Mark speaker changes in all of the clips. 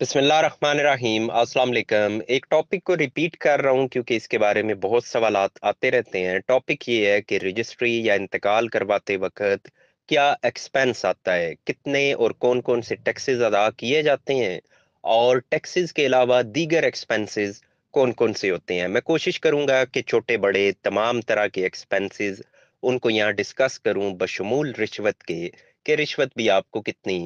Speaker 1: बसमीम अस्सलाम एक टॉपिक को रिपीट कर रहा हूँ क्योंकि इसके बारे में बहुत सवाल आते रहते हैं टॉपिक ये है कि रजिस्ट्री या इंतकाल करवाते वक्त क्या एक्सपेंस आता है कितने और कौन कौन से टैक्सेस अदा किए जाते हैं और टैक्सेस के अलावा दीगर एक्सपेंसेस कौन कौन से होते हैं मैं कोशिश करूँगा कि छोटे बड़े तमाम तरह के एक्सपेंसिस उनको यहाँ डिस्कस करूँ बशमूल रिश्वत के कि रिश्वत भी आपको कितनी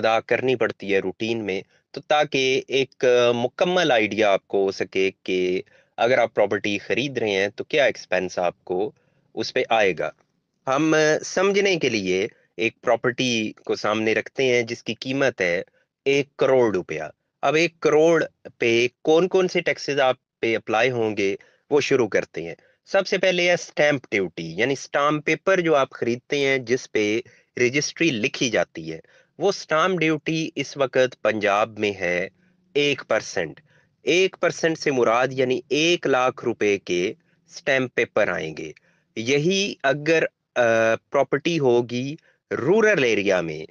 Speaker 1: अदा करनी पड़ती है रूटीन में तो ताकि एक मुकम्मल आइडिया आपको हो सके कि अगर आप प्रॉपर्टी ख़रीद रहे हैं तो क्या एक्सपेंस आपको उस पर आएगा हम समझने के लिए एक प्रॉपर्टी को सामने रखते हैं जिसकी कीमत है एक करोड़ रुपया अब एक करोड़ पे कौन कौन से टैक्सेस आप पे अप्लाई होंगे वो शुरू करते हैं सबसे पहले है स्टैंप ड्यूटी यानी स्टाम्प पेपर जो आप खरीदते हैं जिस पे रजिस्ट्री लिखी जाती है वो स्टाम्प ड्यूटी इस वक्त पंजाब में है एक परसेंट एक परसेंट से मुराद यानी एक लाख रुपए के स्टैम्प पेपर आएंगे यही अगर प्रॉपर्टी होगी रूरल एरिया में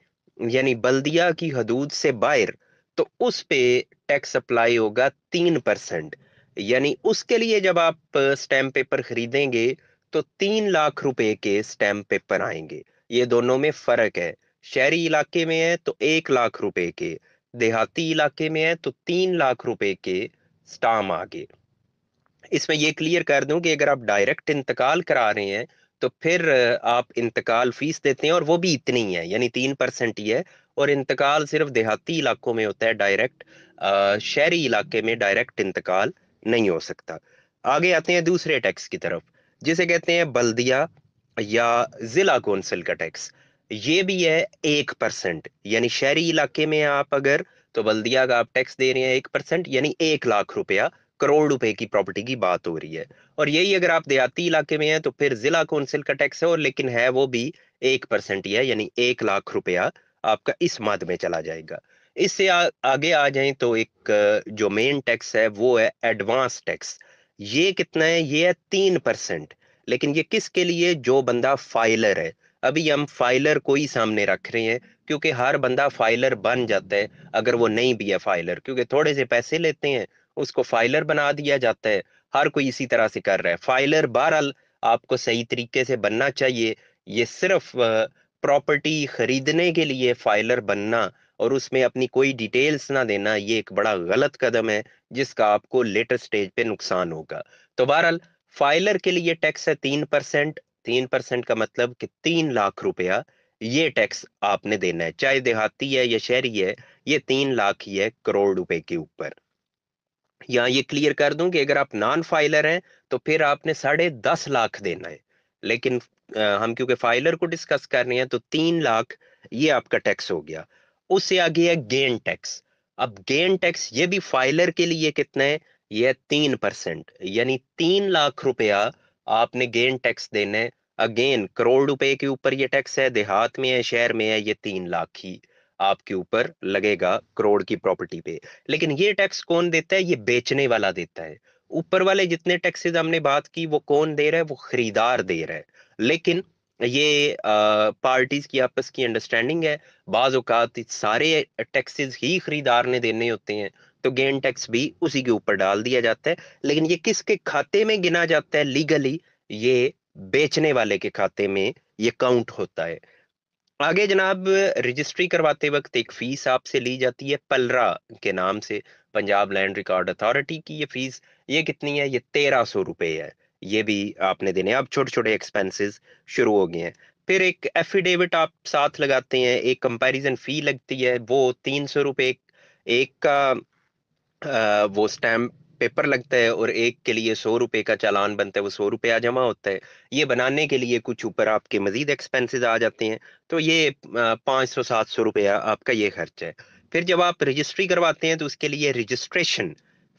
Speaker 1: यानी बल्दिया की हदूद से बाहर तो उस पे टैक्स अप्लाई होगा तीन परसेंट यानी उसके लिए जब आप स्टैम्प पेपर खरीदेंगे तो तीन लाख रुपए के स्टैम्प पेपर आएंगे ये दोनों में फर्क है शहरी इलाके में है तो एक लाख रुपए के देहाती इलाके में है तो तीन लाख रुपए के स्टाम आगे इसमें यह क्लियर कर दूं कि अगर आप डायरेक्ट इंतकाल करा रहे हैं तो फिर आप इंतकाल फीस देते हैं और वो भी इतनी है यानी तीन परसेंट ही है और इंतकाल सिर्फ देहाती इलाकों में होता है डायरेक्ट शहरी इलाके में डायरेक्ट इंतकाल नहीं हो सकता आगे आते हैं दूसरे टैक्स की तरफ जिसे कहते हैं बल्दिया या जिला कौंसिल का टैक्स ये भी है एक परसेंट यानी शहरी इलाके में आप अगर तो बल्दिया का आप टैक्स दे रहे हैं एक परसेंट यानी एक लाख रुपया करोड़ रुपए की प्रॉपर्टी की बात हो रही है और यही अगर आप देहाती इलाके में हैं तो फिर जिला काउंसिल का टैक्स है और लेकिन है वो भी एक परसेंट ही है यानी एक लाख रुपया आपका इस मद में चला जाएगा इससे आगे आ जाए तो एक जो मेन टैक्स है वो है एडवांस टैक्स ये कितना है ये है तीन परसेंट लेकिन ये किसके लिए जो बंदा फाइलर है अभी हम फाइलर को ही सामने रख रहे हैं क्योंकि हर बंदा फाइलर बन जाता है अगर वो नहीं भी है फाइलर क्योंकि थोड़े से पैसे लेते हैं उसको फाइलर बना दिया जाता है हर कोई इसी तरह से कर रहा है फाइलर बहरहाल आपको सही तरीके से बनना चाहिए ये सिर्फ प्रॉपर्टी खरीदने के लिए फाइलर बनना और उसमें अपनी कोई डिटेल्स ना देना ये एक बड़ा गलत कदम है जिसका आपको लेटर स्टेज पे नुकसान होगा तो बहरहाल फाइलर के लिए टैक्स है तीन परसेंट तीन परसेंट का मतलब कि तीन लाख रुपया ये टैक्स आपने देना है चाहे देहाती है या शहरी है ये तीन लाख ही है करोड़ रुपए के ऊपर यहाँ ये क्लियर कर दूं कि अगर आप नॉन फाइलर हैं तो फिर आपने साढ़े दस लाख देना है लेकिन हम क्योंकि फाइलर को डिस्कस कर रहे हैं तो तीन लाख ये आपका टैक्स हो गया उससे आगे है गेन टैक्स अब गेन टैक्स ये भी फाइलर के लिए कितना है यह तीन परसेंट यानी तीन लाख रुपया आपने गेन टैक्स देने अगेन करोड़ रुपए के ऊपर ये टैक्स है देहात में है शहर में है ये तीन लाख ही आपके ऊपर लगेगा करोड़ की प्रॉपर्टी पे लेकिन ये टैक्स कौन देता है ये बेचने वाला देता है ऊपर वाले जितने टैक्सेस हमने बात की वो कौन दे रहा है वो खरीदार दे रहा है लेकिन ये पार्टीज की आपस की अंडरस्टैंडिंग है बाज अवकात सारे टैक्सेस ही खरीदार ने देने होते हैं तो गेन टैक्स भी उसी के ऊपर डाल दिया जाता है लेकिन ये किसके खाते में गिना जाता है लीगली ये बेचने वाले के खाते में ये काउंट होता है आगे जनाब रजिस्ट्री करवाते वक्त एक फीस आपसे ली जाती है पलरा के नाम से पंजाब लैंड रिकॉर्ड अथॉरिटी की ये फीस ये कितनी है ये तेरह सौ रुपये है ये भी आपने देने अब छोटे छोटे एक्सपेंसेस शुरू हो गए हैं फिर एक एफिडेविट आप साथ लगाते हैं एक कंपैरिजन फी लगती है वो तीन सौ रुपये एक का वो स्टैम्प पेपर लगता है और एक के लिए सौ रुपए का चालान बनता है वो सौ रुपया जमा होता है ये बनाने के लिए कुछ ऊपर आपके मजीद एक्सपेंसेस आ जाते हैं तो ये पाँच सौ सात सौ रुपया आपका ये खर्च है फिर जब आप रजिस्ट्री करवाते हैं तो उसके लिए रजिस्ट्रेशन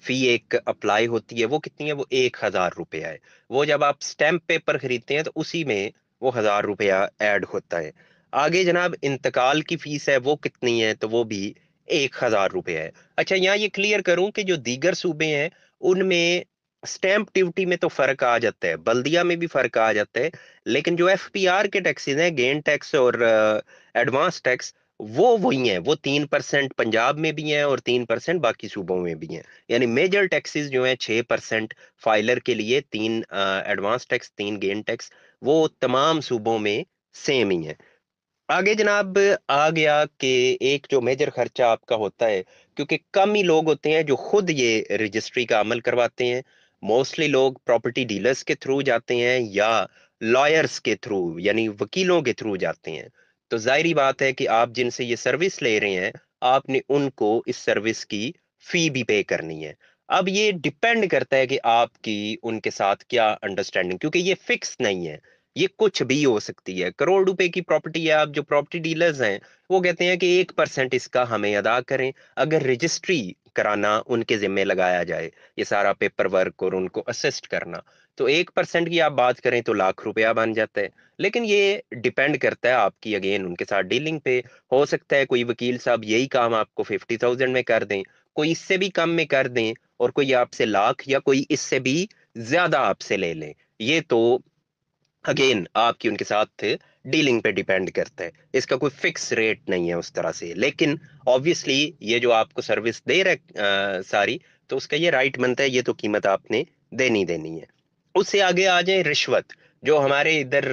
Speaker 1: फ़ी एक अप्लाई होती है वो कितनी है वो एक हज़ार रुपया है वो जब आप स्टैम्प पेपर ख़रीदते हैं तो उसी में वो हज़ार रुपया ऐड होता है आगे जनाब इंतकाल की फ़ीस है वो कितनी है तो वो भी एक हज़ार रुपये है अच्छा यहाँ ये क्लियर करूँ कि जो दीगर सूबे हैं उनमें स्टैंप ड्यूटी में तो फ़र्क आ जाता है बल्दिया में भी फ़र्क आ जाता है लेकिन जो एफ पी आर के टैक्सेज हैं गेन टैक्स और एडवांस uh, टैक्स वो वही हैं वो तीन परसेंट पंजाब में भी हैं और तीन परसेंट बाकी सूबों में भी हैं यानी मेजर टैक्सेस जो हैं छः परसेंट फाइलर के लिए तीन एडवांस uh, टैक्स तीन गेन टैक्स वो तमाम सूबों में सेम ही हैं आगे जनाब आ गया कि एक जो मेजर खर्चा आपका होता है क्योंकि कम ही लोग होते हैं जो खुद ये रजिस्ट्री का अमल करवाते हैं मोस्टली लोग प्रॉपर्टी डीलर्स के थ्रू जाते हैं या लॉयर्स के थ्रू यानी वकीलों के थ्रू जाते हैं तो जाहिर बात है कि आप जिनसे ये सर्विस ले रहे हैं आपने उनको इस सर्विस की फ़ी भी पे करनी है अब ये डिपेंड करता है कि आपकी उनके साथ क्या अंडरस्टैंडिंग क्योंकि ये फिक्स नहीं है ये कुछ भी हो सकती है करोड़ रुपए की प्रॉपर्टी है आप जो प्रॉपर्टी डीलर्स हैं वो कहते हैं कि एक परसेंट इसका हमें अदा करें अगर रजिस्ट्री कराना उनके जिम्मे लगाया जाए ये सारा पेपर वर्क और उनको असिस्ट करना तो एक परसेंट की आप बात करें तो लाख रुपया बन जाता है लेकिन ये डिपेंड करता है आपकी अगेन उनके साथ डीलिंग पे हो सकता है कोई वकील साहब यही काम आपको फिफ्टी थाउजेंड में कर दें कोई इससे भी कम में कर दें और कोई आपसे लाख या कोई इससे भी ज्यादा आपसे ले लें ये तो अगेन आपकी उनके साथ डीलिंग पे डिपेंड करता है इसका कोई फिक्स रेट नहीं है उस तरह से लेकिन ऑब्वियसली ये जो आपको सर्विस दे रहा सारी तो उसका ये राइट बनता है ये तो कीमत आपने देनी देनी है उससे आगे आ जाए रिश्वत जो हमारे इधर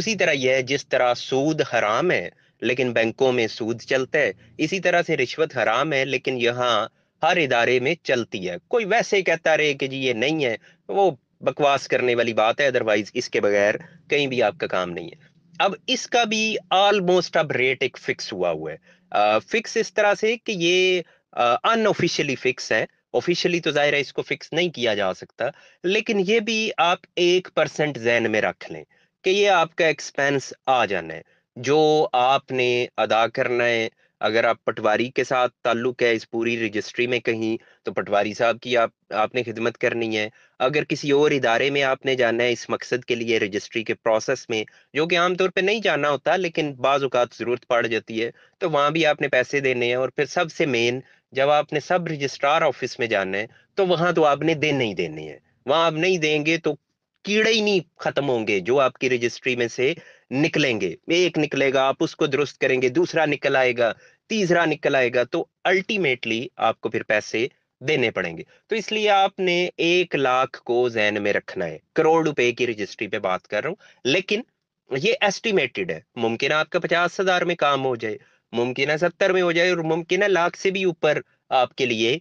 Speaker 1: उसी तरह यह है जिस तरह सूद हराम है लेकिन बैंकों में सूद चलता है इसी तरह से रिश्वत हराम है लेकिन यहाँ हर इदारे में चलती है कोई वैसे कहता रहे कि जी ये नहीं है वो बकवास करने वाली बात है अदरवाइज इसके बगैर कहीं भी आपका काम नहीं है अब इसका भी ऑलमोस्ट अब रेट एक फिक्स हुआ हुआ है फिक्स इस तरह से कि ये अनऑफिशियली फिक्स है ऑफिशियली तो जाहिर है इसको फिक्स नहीं किया जा सकता लेकिन ये भी आप एक परसेंट जहन में रख लें कि ये आपका एक्सपेंस आ जाना है जो आपने अदा करना है अगर आप पटवारी के साथ ताल्लुक है इस पूरी रजिस्ट्री में कहीं तो पटवारी साहब की आप आपने खिदमत करनी है अगर किसी और इदारे में आपने जाना है इस मकसद के लिए रजिस्ट्री के प्रोसेस में जो कि आमतौर पर नहीं जाना होता लेकिन बाजात ज़रूरत पड़ जाती है तो वहाँ भी आपने पैसे देने हैं और फिर सबसे मेन जब आपने सब रजिस्ट्रार ऑफिस में जाना है तो वहाँ तो आपने देने ही देने हैं वहाँ आप नहीं देंगे तो कीड़े ही नहीं खत्म होंगे जो आपकी रजिस्ट्री में से निकलेंगे एक निकलेगा आप उसको दुरुस्त करेंगे दूसरा निकल आएगा तीसरा निकल आएगा तो अल्टीमेटली आपको फिर पैसे देने पड़ेंगे तो इसलिए आपने एक लाख को जहन में रखना है करोड़ रुपए की रजिस्ट्री पे बात कर रहा हूं लेकिन ये एस्टिमेटेड है मुमकिन है आपका पचास हजार में काम हो जाए मुमकिन है सत्तर में हो जाए और मुमकिन है लाख से भी ऊपर आपके लिए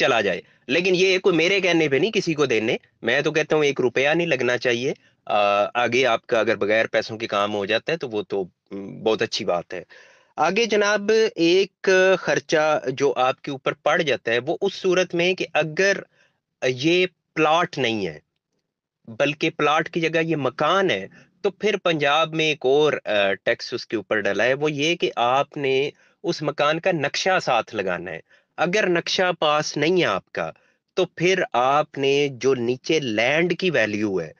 Speaker 1: चला जाए लेकिन ये कोई मेरे कहने पे नहीं किसी को देने मैं तो कहता हूँ एक रुपया नहीं लगना चाहिए आ, आगे आपका अगर बगैर पैसों के काम हो जाता है तो वो तो बहुत अच्छी बात है आगे जनाब एक खर्चा जो आपके ऊपर पड़ जाता है वो उस सूरत में कि अगर ये प्लाट नहीं है बल्कि प्लाट की जगह ये मकान है तो फिर पंजाब में एक और टैक्स उसके ऊपर डला है वो ये कि आपने उस मकान का नक्शा साथ लगाना है अगर नक्शा पास नहीं है आपका तो फिर आपने जो नीचे लैंड की वैल्यू है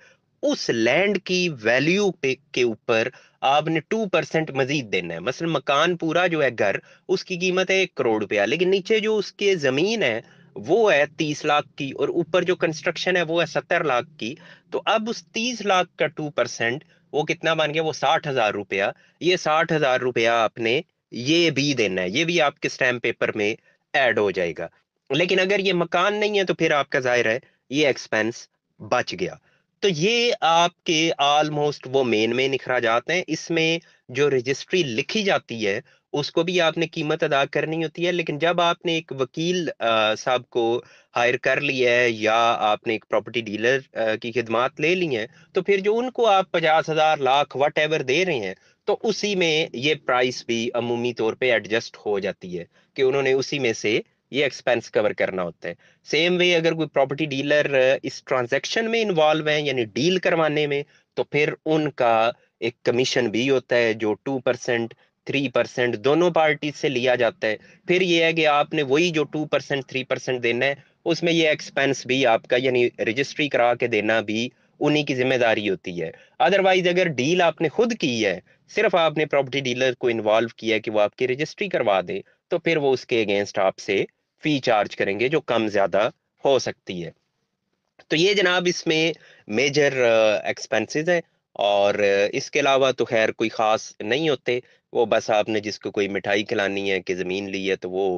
Speaker 1: उस लैंड की वैल्यू पे के ऊपर आपने टू परसेंट मजीद देना है मसलन मकान पूरा जो है घर उसकी कीमत है एक करोड़ रुपया लेकिन नीचे जो उसके ज़मीन है वो है तीस लाख की और ऊपर जो कंस्ट्रक्शन है वो है सत्तर लाख की तो अब उस तीस लाख का टू परसेंट वो कितना बन गया वो साठ हज़ार रुपया ये साठ हज़ार रुपया आपने ये भी देना है ये भी आपके स्टैम्प पेपर में ऐड हो जाएगा लेकिन अगर ये मकान नहीं है तो फिर आपका जाहिर है ये एक्सपेंस बच गया तो ये आपके ऑलमोस्ट वो मेन मेन अखराजात हैं इसमें जो रजिस्ट्री लिखी जाती है उसको भी आपने कीमत अदा करनी होती है लेकिन जब आपने एक वकील साहब को हायर कर लिया है या आपने एक प्रॉपर्टी डीलर की खिदमत ले ली है तो फिर जो उनको आप पचास हज़ार लाख वट एवर दे रहे हैं तो उसी में ये प्राइस भी अमूमी तौर पे एडजस्ट हो जाती है कि उन्होंने उसी में से ये एक्सपेंस कवर करना होता है सेम वे अगर कोई प्रॉपर्टी डीलर इस ट्रांजेक्शन में इन्वॉल्व है यानी डील करवाने में तो फिर उनका एक कमीशन भी होता है जो टू परसेंट थ्री परसेंट दोनों पार्टी से लिया जाता है फिर ये है कि आपने वही जो टू परसेंट थ्री परसेंट देना है उसमें ये एक्सपेंस भी आपका यानी रजिस्ट्री करा के देना भी उन्हीं की जिम्मेदारी होती है अदरवाइज अगर डील आपने खुद की है सिर्फ आपने प्रॉपर्टी डीलर को इन्वॉल्व किया है कि वो आपकी रजिस्ट्री करवा दे तो फिर वो उसके अगेंस्ट आपसे फी चार्ज करेंगे जो कम ज्यादा हो सकती है तो ये जनाब इसमें मेजर एक्सपेंसेस है और इसके अलावा तो खैर कोई ख़ास नहीं होते वो बस आपने जिसको कोई मिठाई खिलानी है कि ज़मीन ली है तो वो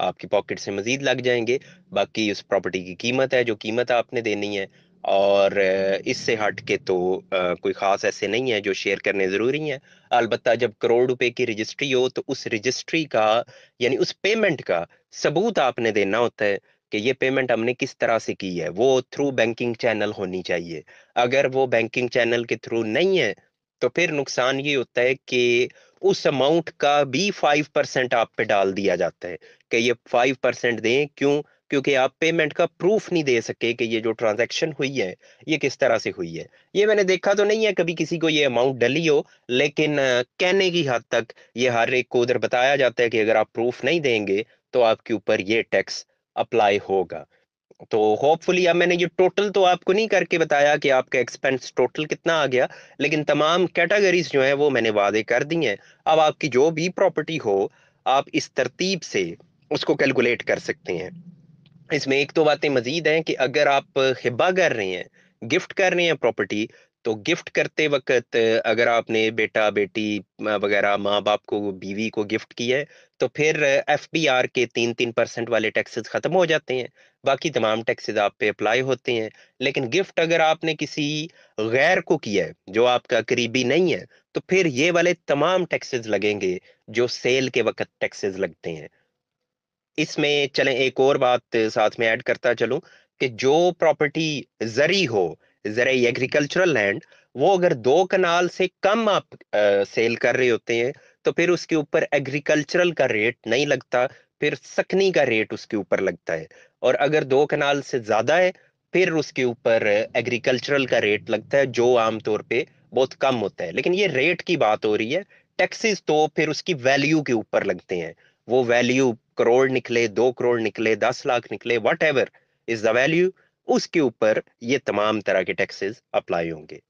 Speaker 1: आपकी पॉकेट से मज़ीद लग जाएंगे बाकी उस प्रॉपर्टी की कीमत है जो कीमत आपने देनी है और इससे हट के तो कोई ख़ास ऐसे नहीं है जो शेयर करने ज़रूरी हैं अलबत् जब करोड़ रुपए की रजिस्ट्री हो तो उस रजिस्ट्री का यानी उस पेमेंट का सबूत आपने देना होता है कि ये पेमेंट हमने किस तरह से की है वो थ्रू बैंकिंग चैनल होनी चाहिए अगर वो बैंकिंग चैनल के थ्रू नहीं है तो फिर नुकसान ये होता है कि उस अमाउंट का भी फाइव परसेंट आप पे डाल दिया जाता है कि ये फाइव परसेंट दें क्यों क्योंकि आप पेमेंट का प्रूफ नहीं दे सके कि ये जो ट्रांजैक्शन हुई है ये किस तरह से हुई है ये मैंने देखा तो नहीं है कभी किसी को ये अमाउंट डली हो लेकिन कहने की हद तक ये हर एक को उधर बताया जाता है कि अगर आप प्रूफ नहीं देंगे तो आपके ऊपर ये टैक्स अप्लाई होगा तो होपफुली अब मैंने ये टोटल तो आपको नहीं करके बताया कि आपका एक्सपेंस टोटल कितना आ गया लेकिन तमाम कैटेगरीज जो है वो मैंने वादे कर दी हैं अब आपकी जो भी प्रॉपर्टी हो आप इस तरतीब से उसको कैलकुलेट कर सकते हैं इसमें एक तो बातें मजीद हैं कि अगर आप हिब्बा कर रहे हैं गिफ्ट कर रहे हैं प्रॉपर्टी तो गिफ्ट करते वक्त अगर आपने बेटा बेटी वगैरह माँ बाप को बीवी को गिफ्ट किया है तो फिर एफ के तीन तीन परसेंट वाले टैक्सेस ख़त्म हो जाते हैं बाकी तमाम टैक्सेस आप पे अप्लाई होते हैं लेकिन गिफ्ट अगर आपने किसी गैर को किया है जो आपका करीबी नहीं है तो फिर ये वाले तमाम टैक्सेस लगेंगे जो सेल के वक्त टैक्सेस लगते हैं इसमें चलें एक और बात साथ में ऐड करता चलूं कि जो प्रॉपर्टी जरी हो ज़रा एग्रीकल्चरल लैंड वो अगर दो कनाल से कम आप आ, सेल कर रहे होते हैं तो फिर उसके ऊपर एग्रीकल्चरल का रेट नहीं लगता फिर सकनी का रेट उसके ऊपर लगता है और अगर दो कनाल से ज़्यादा है फिर उसके ऊपर एग्रीकल्चरल का रेट लगता है जो आमतौर पे बहुत कम होता है लेकिन ये रेट की बात हो रही है टैक्सेस तो फिर उसकी वैल्यू के ऊपर लगते हैं वो वैल्यू करोड़ निकले दो करोड़ निकले दस लाख निकले whatever is the value उसके ऊपर ये तमाम तरह के टैक्सेस अप्लाई होंगे